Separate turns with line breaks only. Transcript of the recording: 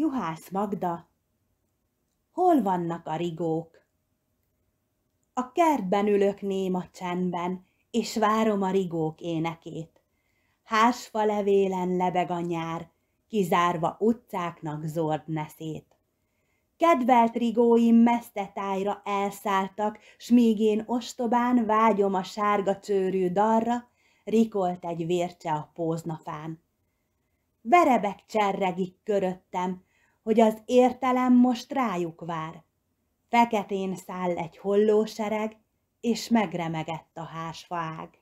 Juhász Magda, hol vannak a rigók? A kertben ülök néma csendben, és várom a rigók énekét. Hársfa levélen lebeg a nyár, kizárva utcáknak zord neszét. Kedvelt rigóim mesztetájra elszálltak, s míg én ostobán vágyom a sárga csőrű darra, rikolt egy vércse a póznafán. Verebek cserregik köröttem, hogy az értelem most rájuk vár. Feketén száll egy hollósereg, és megremegett a házfaág.